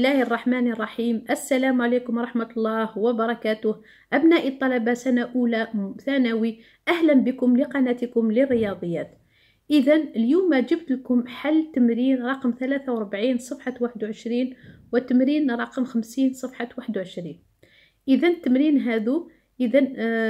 الله الرحمن الرحيم السلام عليكم ورحمة الله وبركاته أبناء الطلبة سنة أولى ثانوي أهلا بكم لقناتكم للرياضيات إذا اليوم جبت لكم حل تمرين رقم 43 صفحة 21 والتمرين رقم 50 صفحة 21 إذا التمرين هذو إذا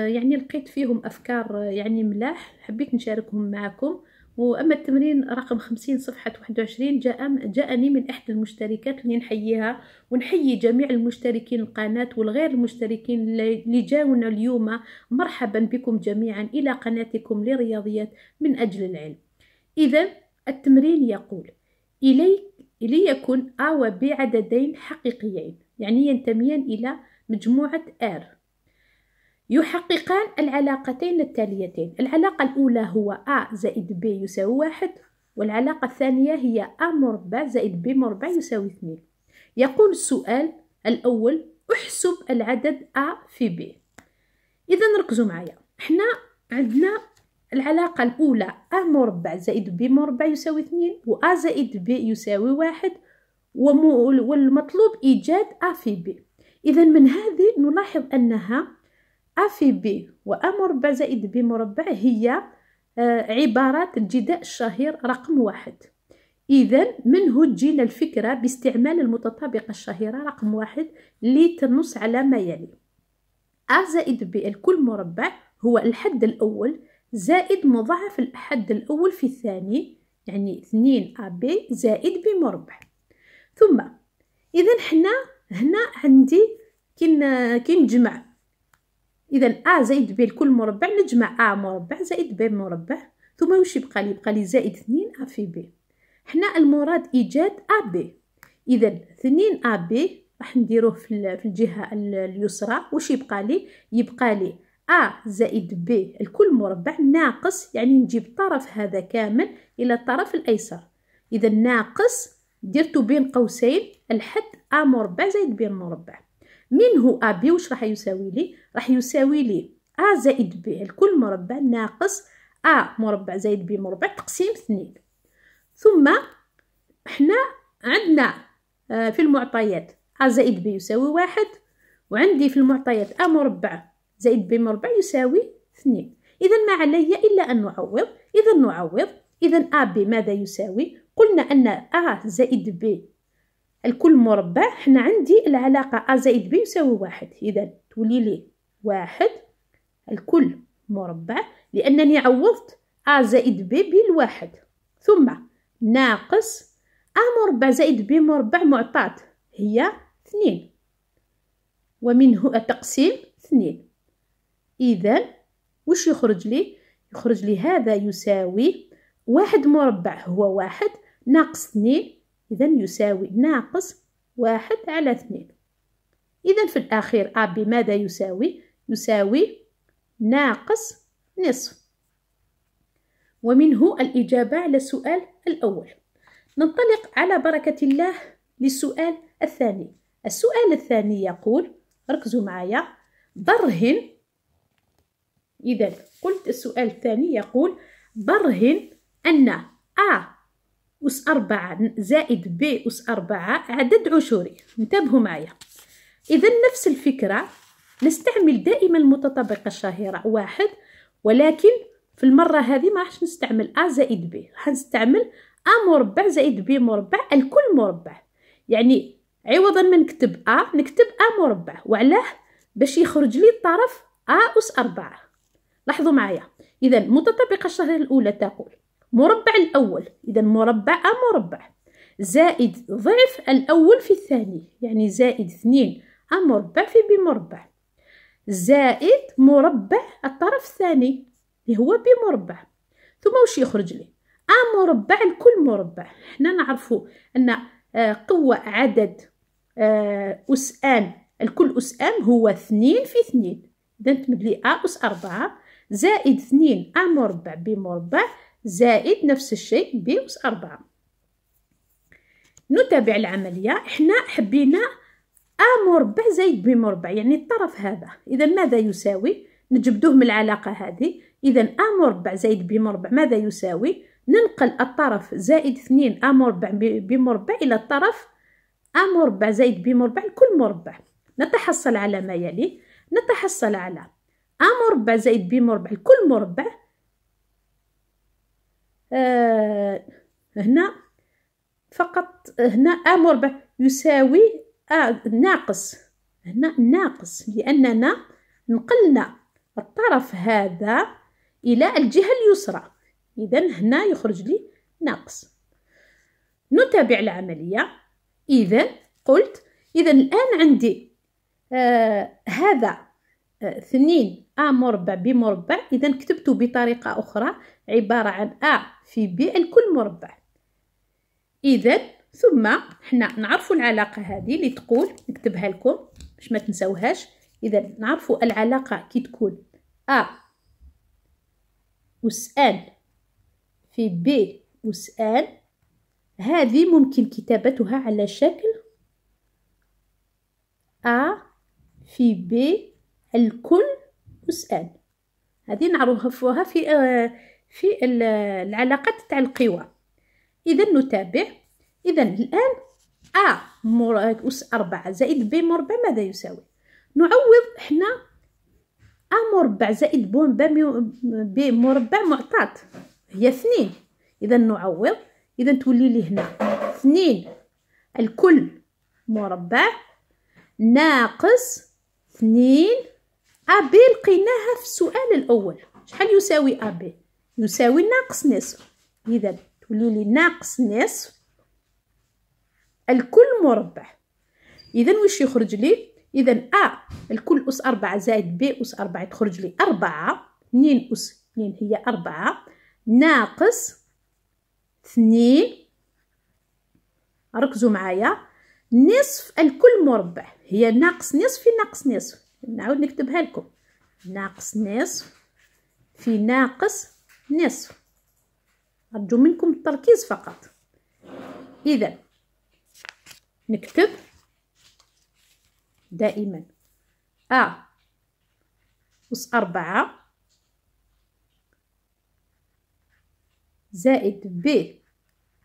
يعني لقيت فيهم أفكار يعني ملاح حبيت نشاركهم معكم واما التمرين رقم 50 صفحه 21 جاء جاءني من احدى المشتركات اللي نحييها ونحيي جميع المشتركين القناه والغير المشتركين اللي جاونا اليوم مرحبا بكم جميعا الى قناتكم لرياضيات من اجل العلم اذا التمرين يقول اليك ليكن أ و ب عددين حقيقيين يعني ينتميان الى مجموعه ار يحققان العلاقتين التاليتين العلاقة الأولى هو A زائد B يساوي واحد والعلاقة الثانية هي A مربع زائد B مربع يساوي اثنين يقول السؤال الأول احسب العدد A في B إذا ركزوا معايا احنا عندنا العلاقة الأولى A مربع زائد B مربع يساوي اثنين و A زائد B يساوي واحد والمطلوب إيجاد A في B إذا من هذه نلاحظ أنها أ في ب أ مربع زائد ب مربع هي آه، عبارات الجداء الشهير رقم واحد إذا منه تجينا الفكرة باستعمال المتطابقة الشهيرة رقم واحد لتنص تنص على ما يلي أ زائد ب الكل مربع هو الحد الأول زائد مضاعف الحد الأول في الثاني يعني 2 بي زائد ب مربع ثم إذا حنا هنا عندي كي نجمع اذا ا زائد ب لكل مربع نجمع ا مربع زائد ب مربع ثم واش يبقى لي يبقى لي زائد 2 ا في ب حنا المراد ايجاد ا ب اذا 2 ا ب راح نديروه في الجهه اليسرى واش يبقى لي يبقى لي ا زائد ب الكل مربع ناقص يعني نجيب طرف هذا كامل الى الطرف الايسر اذا ناقص درتو بين قوسين الحد ا مربع زائد ب مربع ا أبي وش راح يساوي لي راح يساوي لي أ زائد ب الكل مربع ناقص أ مربع زائد ب مربع تقسيم اثنين ثم احنا عندنا آه، في المعطيات أ زائد ب يساوي واحد وعندي في المعطيات أ مربع زائد ب مربع يساوي اثنين إذا ما علي إلا أن نعوض إذا نعوض إذا أ ب ماذا يساوي؟ قلنا أن أ زائد ب الكل مربع حنا عندي العلاقة أ زائد ب يساوي واحد إذا تولي لي واحد الكل مربع لأنني عوضت أ زائد ب بالواحد ثم ناقص أ مربع زائد ب مربع معطاة هي اثنين ومنه التقسيم اثنين إذا وش يخرج لي؟ يخرج لي هذا يساوي واحد مربع هو واحد ناقص اثنين إذا يساوي ناقص واحد على اثنين إذا في الأخير أ آه، بماذا يساوي؟ يساوي ناقص نصف ومنه الإجابة على السؤال الأول ننطلق على بركة الله للسؤال الثاني السؤال الثاني يقول ركزوا معايا برهن إذا قلت السؤال الثاني يقول برهن أن أ آه أس أربعة زائد ب أس أربعة عدد عشوري انتبهوا معايا إذا نفس الفكرة نستعمل دائما المتطابقة الشهيرة واحد ولكن في المرة هذه ما راحش نستعمل أ زائد ب راح نستعمل أ مربع زائد ب مربع الكل مربع يعني عوضا ما نكتب أ نكتب أ مربع وعلاه باش يخرج لي الطرف أ أس أربعة لاحظوا معايا إذا المتطابقة الشهيرة الأولى تقول مربع الأول إذا مربع أ مربع زائد ضعف الأول في الثاني يعني زائد اثنين أ مربع في ب مربع زائد مربع الطرف الثاني اللي هو ب مربع ثم واش يخرج لي أ مربع الكل مربع حنا نعرفو أن آه، قوة عدد آه، أس آن الكل أس آن هو اثنين في اثنين إذا تمد لي أ أس أربعة زائد اثنين أ مربع ب مربع زائد نفس الشيء ب أس أربعة نتابع العملية إحنا حبينا أ مربع زائد ب مربع يعني الطرف هذا إذا ماذا يساوي؟ نجبدوه من العلاقة هذه إذا أ مربع زائد ب مربع ماذا يساوي؟ ننقل الطرف زائد اثنين أ مربع ب مربع إلى الطرف أ مربع زائد ب مربع لكل مربع نتحصل على ما يلي نتحصل على أ مربع زائد ب مربع لكل مربع آه، هنا فقط هنا أ مربع يساوي أ ناقص هنا ناقص لأننا نقلنا الطرف هذا إلى الجهة اليسرى إذا هنا يخرج لي ناقص نتابع العملية إذا قلت إذا الآن عندي آه هذا آه، اثنين أ مربع بمربع إذا كتبته بطريقة أخرى عبارة عن أ في ب الكل مربع إذا ثم حنا نعرفوا العلاقة هذه اللي تقول نكتبها لكم باش ما تنساوهاش إذا نعرفوا العلاقة كي تكون أ أس أن في ب أس أن هذه ممكن كتابتها على شكل أ في ب الكل واسأل هذه نعرفوها في آه، في العلاقات تاع القوى إذا نتابع إذا الآن أ مور أس أربعة زائد ب مربع ماذا يساوي نعوض حنا أ مربع زائد ب مربع معطات هي اثنين إذا نعوض إذا تولي لي هنا اثنين الكل مربع ناقص اثنين أ بي لقيناها في السؤال الأول شحال يساوي أ بي يساوي ناقص نصف إذا تولي لي ناقص نصف الكل مربع إذا واش يخرج لي إذا أ الكل أس أربعة زائد ب أس أربعة تخرج لي أربعة اثنين أس اثنين هي أربعة ناقص اثنين ركزوا معايا نصف الكل مربع هي ناقص نصف في ناقص نصف نعاود نكتبها لكم ناقص نصف في ناقص نصف أرجو منكم التركيز فقط إذا نكتب دائما أ أس أربعة زائد ب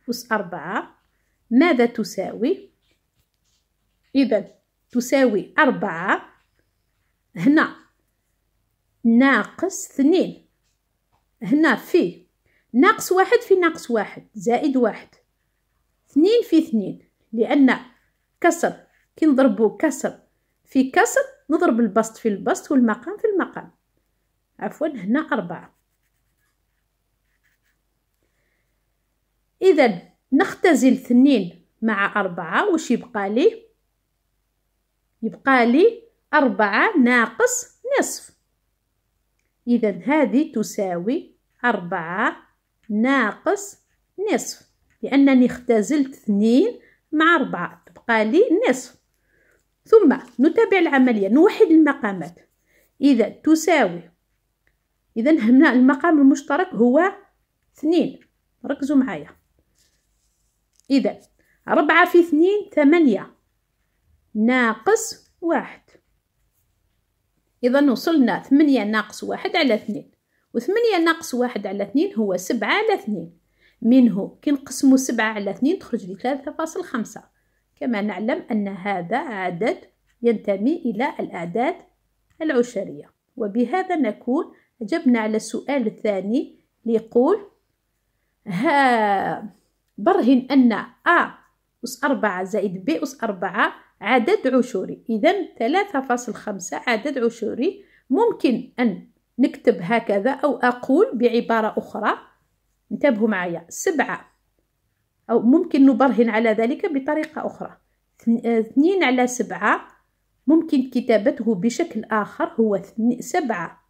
أس أربعة ماذا تساوي؟ إذا تساوي أربعة هنا ناقص اثنين هنا في ناقص واحد في ناقص واحد زائد واحد اثنين في اثنين لأن كسر كي نضربو كسر في كسر نضرب البسط في البسط والمقام في المقام عفوا هنا أربعة إذا نختزل اثنين مع أربعة وش يبقى لي يبقى لي أربعة ناقص نصف إذا هذه تساوي أربعة ناقص نصف لأنني اختزلت اثنين مع أربعة تبقى لي نصف ثم نتابع العملية نوحد المقامات إذا تساوي إذا هنا المقام المشترك هو اثنين ركزوا معايا إذا أربعة في اثنين ثمانية ناقص واحد إذا وصلنا ثمانية ناقص واحد على اثنين وثمانية ناقص واحد على اثنين هو سبعة على اثنين منه كي نقسمو سبعة على اثنين تخرج لي ثلاثة فاصل خمسة كما نعلم أن هذا عدد ينتمي إلى الأعداد العشرية وبهذا نكون أجبنا على السؤال الثاني ليقول ها برهن أن أ أس أربعة زائد ب أس أربعة عدد عشوري إذا 3.5 عدد عشوري ممكن أن نكتب هكذا أو أقول بعبارة أخرى انتبهوا معايا سبعة أو ممكن نبرهن على ذلك بطريقة أخرى آه، اثنين على سبعة ممكن كتابته بشكل آخر هو سبعة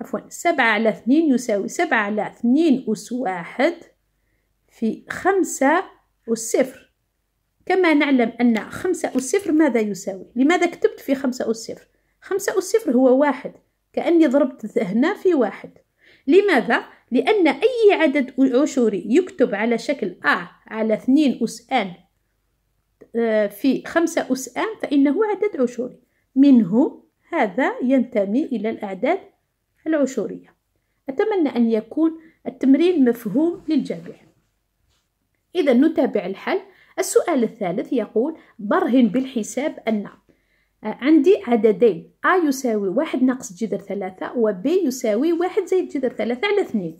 عفوا سبعة على اثنين يساوي سبعة على اثنين أس واحد في خمسة والصفر كما نعلم أن خمسة أس صفر ماذا يساوي لماذا كتبت في خمسة أس صفر خمسة أس صفر هو واحد كأني ضربت هنا في واحد لماذا؟ لأن أي عدد عشوري يكتب على شكل أ على اثنين أس أن آه، في خمسة أس أن فإنه عدد عشوري منه هذا ينتمي إلى الأعداد العشورية أتمنى أن يكون التمرين مفهوم للجميع إذا نتابع الحل السؤال الثالث يقول برهن بالحساب أن آه، عندي عددين A يساوي واحد ناقص جذر ثلاثة و B يساوي واحد زائد جذر ثلاثة على اثنين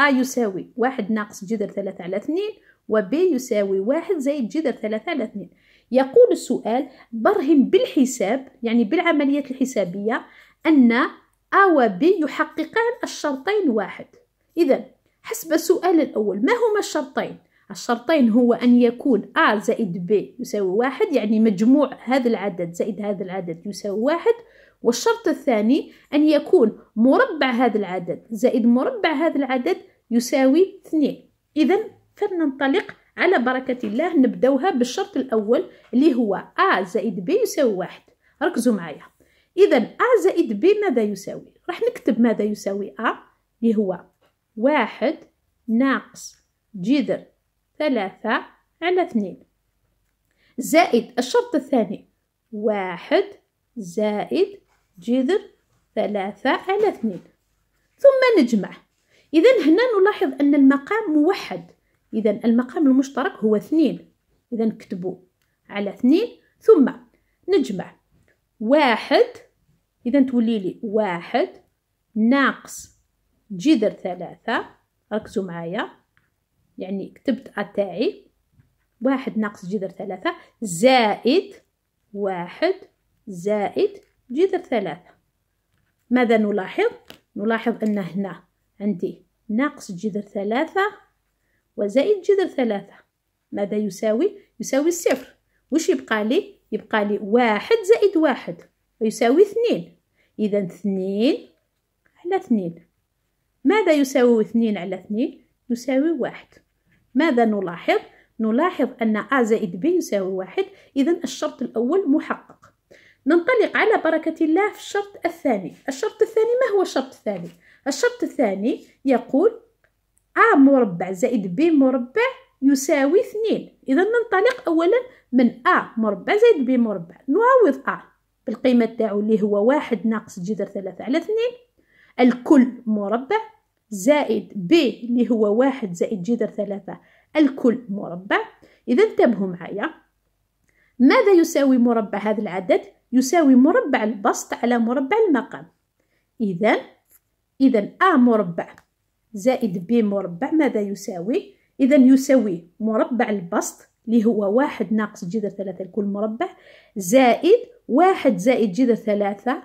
A يساوي واحد ناقص جذر ثلاثة على اثنين و B يساوي واحد زائد جذر ثلاثة على اثنين يقول السؤال برهن بالحساب يعني بالعمليات الحسابية أن A و B يحققان الشرطين واحد إذا حسب السؤال الأول ما هما الشرطين؟ الشرطين هو أن يكون A زائد B يساوي واحد يعني مجموع هذا العدد زائد هذا العدد يساوي واحد والشرط الثاني أن يكون مربع هذا العدد زائد مربع هذا العدد يساوي اثنين إذا فلننطلق على بركة الله نبدوها بالشرط الأول اللي هو A زائد B يساوي واحد ركزوا معايا إذا A زائد B ماذا يساوي؟ راح نكتب ماذا يساوي A اللي هو واحد ناقص جذر ثلاثة على اثنين زائد الشرط الثاني واحد زائد جذر ثلاثة على اثنين ثم نجمع إذا هنا نلاحظ أن المقام موحد إذا المقام المشترك هو اثنين إذا نكتبو على اثنين ثم نجمع واحد إذا تولي لي واحد ناقص جذر ثلاثة ركزوا معايا يعني كتبت أتاعي واحد ناقص جذر ثلاثة زائد واحد زائد جذر ثلاثة ماذا نلاحظ؟ نلاحظ أن هنا عندي ناقص جذر ثلاثة وزائد جذر ثلاثة ماذا يساوي؟ يساوي الصفر وش يبقى لي؟ يبقى لي واحد زائد واحد ويساوي اثنين إذا اثنين على اثنين ماذا يساوي اثنين على اثنين؟ يساوي واحد ماذا نلاحظ؟ نلاحظ أن A زائد B يساوي واحد إذا الشرط الأول محقق ننطلق على بركة الله في الشرط الثاني الشرط الثاني ما هو الشرط الثاني؟ الشرط الثاني يقول A مربع زائد B مربع يساوي اثنين إذا ننطلق أولا من A مربع زائد B مربع نعوض A بالقيمة تاعو اللي هو واحد ناقص جذر ثلاثة على اثنين الكل مربع زائد ب اللي هو واحد زائد جذر ثلاثة الكل مربع إذا انتبهوا معايا ماذا يساوي مربع هذا العدد؟ يساوي مربع البسط على مربع المقام إذا إذا أ مربع زائد ب مربع ماذا يساوي؟ إذا يساوي مربع البسط اللي هو واحد ناقص جذر ثلاثة الكل مربع زائد واحد زائد جذر ثلاثة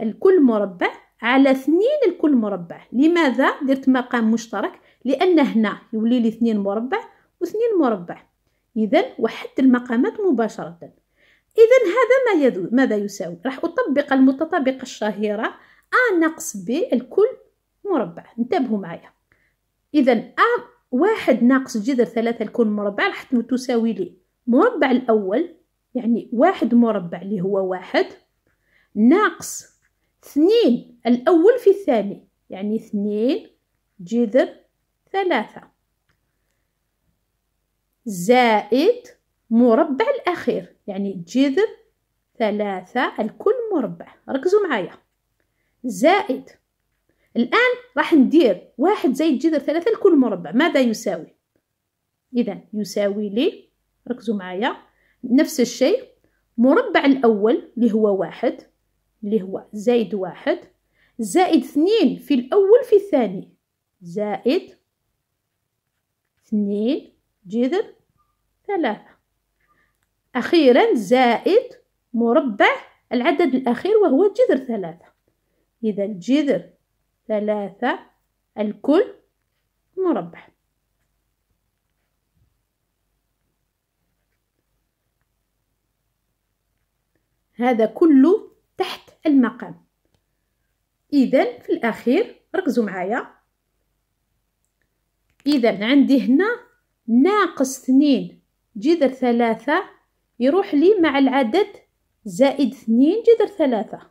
الكل مربع على اثنين الكل مربع لماذا درت مقام مشترك لأن هنا يولي لي اثنين مربع واثنين مربع إذا وحدت المقامات مباشرة إذا هذا ما يدو ماذا يساوي راح أطبق المتطابقة الشهيرة أ ناقص ب الكل مربع انتبهوا معايا إذا أ واحد ناقص جذر ثلاثة الكل مربع راح تساوي لي مربع الأول يعني واحد مربع اللي هو واحد ناقص اثنين الأول في الثاني يعني اثنين جذر ثلاثة زائد مربع الأخير يعني جذر ثلاثة الكل مربع ركزوا معايا زائد الآن راح ندير واحد زائد جذر ثلاثة الكل مربع ماذا يساوي إذا يساوي لي ركزوا معايا نفس الشيء مربع الأول اللي هو واحد اللي هو زائد واحد زائد اثنين في الأول في الثاني زائد اثنين جذر ثلاثة أخيرا زائد مربع العدد الأخير وهو جذر ثلاثة إذا جذر ثلاثة الكل مربع هذا كله المقام إذا في الأخير ركزوا معايا إذا عندي هنا ناقص اثنين جذر ثلاثة يروح لي مع العدد زائد اثنين جذر ثلاثة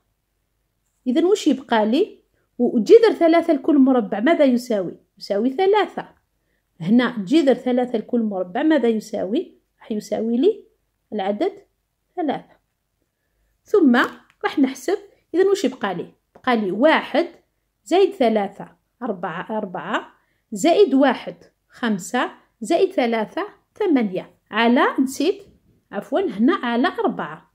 إذا وش يبقى لي وجذر ثلاثة لكل مربع ماذا يساوي يساوي ثلاثة هنا جذر ثلاثة لكل مربع ماذا يساوي راح يساوي لي العدد ثلاثة ثم راح نحسب إذا واش يبقى لي بقى لي واحد زائد ثلاثة أربعة أربعة زائد واحد خمسة زائد ثلاثة ثمانية على نسيت عفوا هنا على أربعة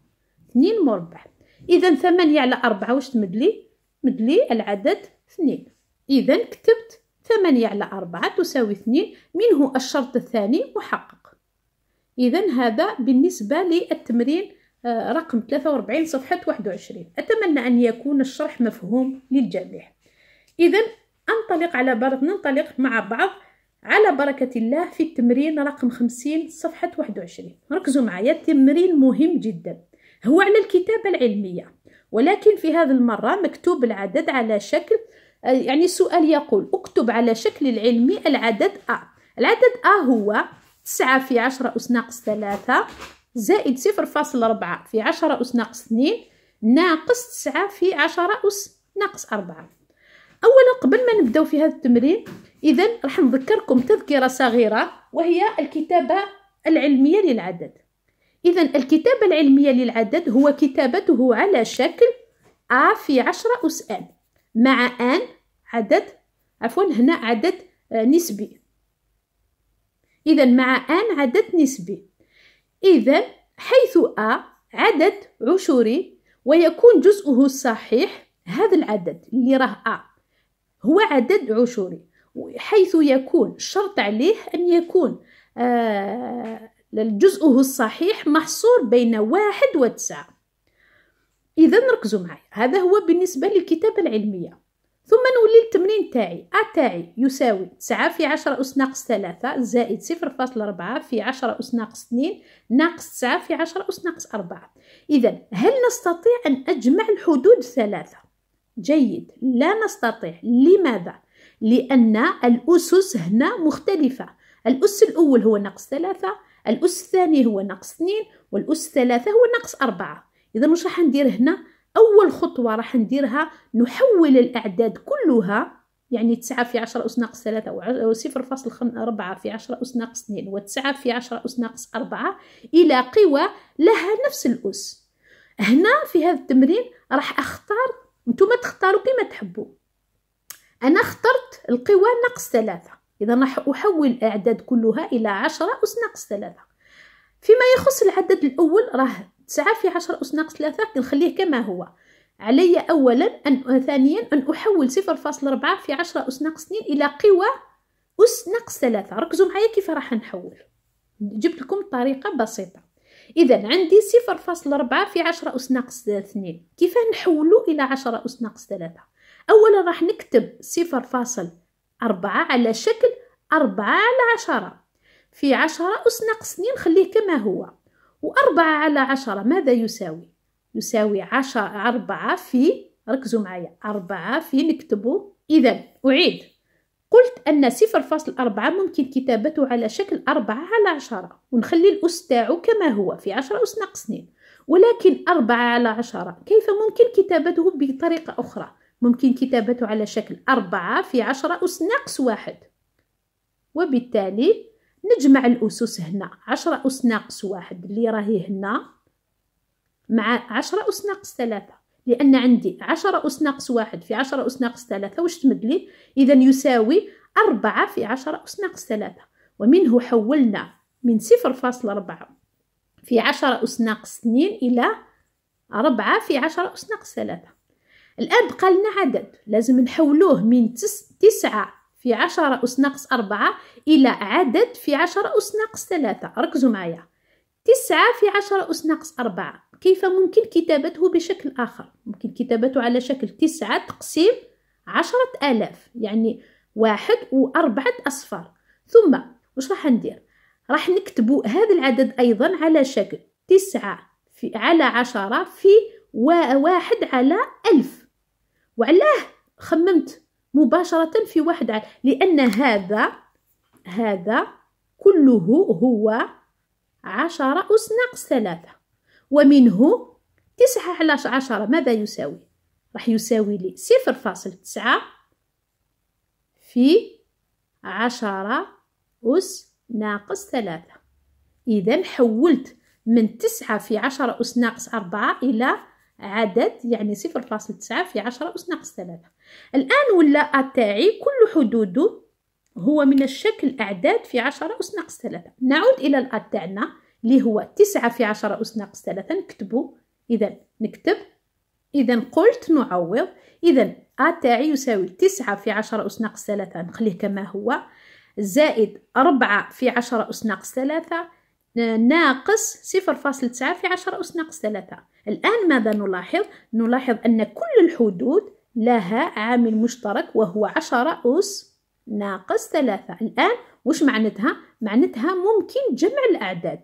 اثنين مربع إذا ثمانية على أربعة واش تمدلي مدلي العدد اثنين إذا كتبت ثمانية على أربعة تساوي اثنين منه الشرط الثاني محقق إذا هذا بالنسبة للتمرين آه، رقم 43 صفحة 21 أتمنى أن يكون الشرح مفهوم للجميع إذا أنطلق على بركة ننطلق مع بعض على بركة الله في التمرين رقم 50 صفحة 21 ركزوا معايا التمرين مهم جدا هو على الكتابة العلمية ولكن في هذه المرة مكتوب العدد على شكل آه، يعني سؤال يقول اكتب على شكل العلمي العدد أ العدد أ هو 9 في 10 أس ناقص 3 زائد صفر فاصل ربعة في عشرة أس ناقص اثنين ناقص تسعة في عشرة أس ناقص أربعة أولا قبل ما نبداو في هذا التمرين إذا راح نذكركم تذكرة صغيرة وهي الكتابة العلمية للعدد إذا الكتابة العلمية للعدد هو كتابته على شكل أ في عشرة أس أن مع أن عدد عفوا هنا عدد آه، نسبي إذا مع أن عدد نسبي إذا حيث أ عدد عشوري ويكون جزءه الصحيح هذا العدد اللي راه أ هو عدد عشوري حيث يكون الشرط عليه أن يكون آه، جزءه الصحيح محصور بين واحد وتسعة إذا ركزوا معي هذا هو بالنسبة للكتابة العلمية ثم نولي التمرين تاعي أ تاعي يساوي تسعة في عشرة أس ناقص ثلاثة زائد صفر ربعة في عشرة أس ناقص اثنين ناقص تسعة في عشرة أس ناقص أربعة إذا هل نستطيع أن أجمع الحدود الثلاثة؟ جيد لا نستطيع لماذا؟ لأن الأسس هنا مختلفة الأس الأول هو ناقص ثلاثة الأس الثاني هو ناقص اثنين والأس الثلاثة هو ناقص أربعة إذا واش راح ندير هنا؟ أول خطوة راح نديرها نحول الأعداد كلها يعني تسعة في عشرة أس ناقص ثلاثة وصفر فاصل أربعة في عشرة أس ناقص اثنين وتسعة في عشرة أس ناقص أربعة إلى قوى لها نفس الأس هنا في هذا التمرين راح أختار نتوما تختاروا كما تحبوا أنا اخترت القوى ناقص ثلاثة إذا راح أحول الأعداد كلها إلى عشرة أس ناقص ثلاثة فيما يخص العدد الأول راه تسعة في عشرة أس ناقص ثلاثة نخليه كما هو علي أولا أن ثانيا أن أحول صفر فاصل ربعة في عشرة أس ناقص اثنين إلى قوى أس ناقص ثلاثة ركزوا معايا كيف راح نحول جبت لكم طريقة بسيطة إذا عندي صفر فاصل ربعة في عشرة أس ناقص اثنين كيف نحولو إلى عشرة أس ناقص ثلاثة أولا راح نكتب صفر فاصل أربعة على شكل أربعة على عشرة في عشرة أس ناقص اثنين خليه كما هو وأربعة على عشرة ماذا يساوي؟ يساوي عشرة أربعة في ركزوا معايا أربعة في نكتبه إذا أعيد قلت أن صفر فاصل أربعة ممكن كتابته على شكل أربعة على عشرة ونخلي الأس تاعو كما هو في عشرة أس ناقص اثنين ولكن أربعة على عشرة كيف ممكن كتابته بطريقة أخرى؟ ممكن كتابته على شكل أربعة في عشرة أس ناقص واحد وبالتالي نجمع الأسس هنا عشرة أس ناقص واحد اللي راهي هنا مع عشرة أس ناقص ثلاثة لأن عندي عشرة أس ناقص واحد في عشرة أس ناقص ثلاثة واش تمدلي إذا يساوي أربعة في عشرة أس ناقص ثلاثة ومنه حولنا من صفر فاصلة أربعة في عشرة أس ناقص اثنين إلى أربعة في عشرة أس ناقص ثلاثة الآن بقى لنا عدد لازم نحولوه من تس... تسعة في عشرة أس ناقص أربعة إلى عدد في عشرة أس ناقص ثلاثة ركزوا معايا تسعة في عشرة أس ناقص أربعة كيف ممكن كتابته بشكل آخر ممكن كتابته على شكل تسعة تقسيم عشرة آلاف يعني واحد وأربعة أصفار ثم وش راح ندير راح نكتب هذا العدد أيضا على شكل تسعة في على عشرة في واحد على ألف وعلاه خممت مباشرة في واحد عام لأن هذا هذا كله هو عشرة أس ناقص ثلاثة ومنه تسعة على عشرة ماذا يساوي؟ راح يساوي لي صفر فاصل تسعة في عشرة أس ناقص ثلاثة إذا حولت من تسعة في عشرة أس ناقص أربعة إلى عدد يعني صفر فاصل تسعة في عشرة أس ناقص ثلاثة الآن ولا تاعي كل حدوده هو من الشكل أعداد في عشرة أس ناقص ثلاثة نعود إلى الأ تاعنا اللي هو تسعة في عشرة أس ناقص ثلاثة نكتبه إذا نكتب إذا قلت نعوض إذا أ تاعي يساوي تسعة في عشرة أس ناقص ثلاثة نخليه كما هو زائد أربعة في عشرة أس ناقص ثلاثة ناقص صفر فاصل تسعة في عشرة أس ناقص ثلاثة الآن ماذا نلاحظ؟ نلاحظ أن كل الحدود لها عامل مشترك وهو عشرة أس ناقص ثلاثة الآن وش معنتها؟ معنتها ممكن جمع الأعداد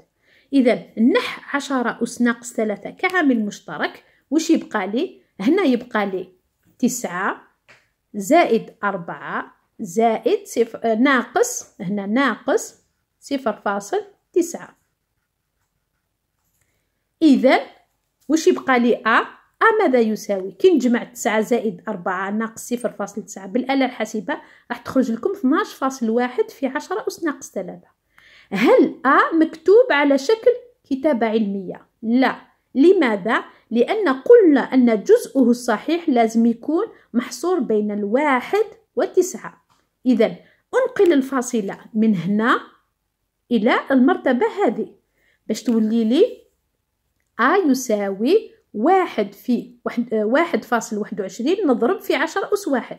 إذا نح عشرة أس ناقص ثلاثة كعامل مشترك وش يبقى لي؟ هنا يبقى لي تسعة زائد أربعة زائد صفر آه، ناقص هنا ناقص صفر فاصل تسعة إذا وش يبقى لي أ؟ آه، أ آه، ماذا يساوي كي نجمع تسعة زائد أربعة ناقص صفر فاصل تسعة بالآلة الحاسبة راح تخرج لكم واحد في عشرة أس ناقص ثلاثة هل أ مكتوب على شكل كتابة علمية؟ لا لماذا؟ لأن قلنا أن جزءه الصحيح لازم يكون محصور بين الواحد والتسعة إذا أنقل الفاصلة من هنا إلى المرتبة هذه باش تولي لي أ يساوي واحد في واحد, آه، واحد فاصل واحد وعشرين نضرب في عشر أس واحد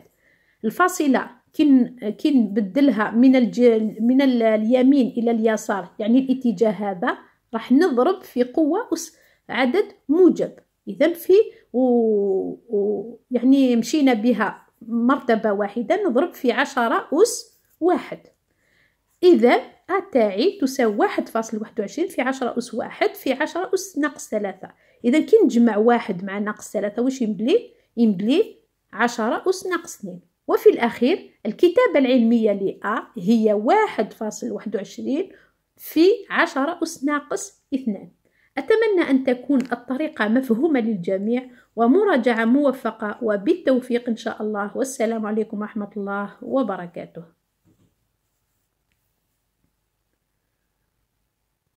الفاصلة كن كن بدلها من الج... من اليمين إلى اليسار يعني الاتجاه هذا راح نضرب في قوة أس عدد موجب إذا في و... و... يعني مشينا بها مرتبة واحدة نضرب في عشرة أس واحد إذا تاعي تساوي واحد فاصل واحد وعشرين في عشرة أس واحد في عشرة أس ناقص ثلاثة إذا كي نجمع واحد مع ناقص ثلاثة واش يمبلي يمبلي عشرة أس ناقص اثنين وفي الأخير الكتابة العلمية لأ هي واحد فاصل واحد وعشرين في عشرة أس ناقص اثنان أتمنى أن تكون الطريقة مفهومة للجميع ومراجعة موفقة وبالتوفيق إن شاء الله والسلام عليكم ورحمة الله وبركاته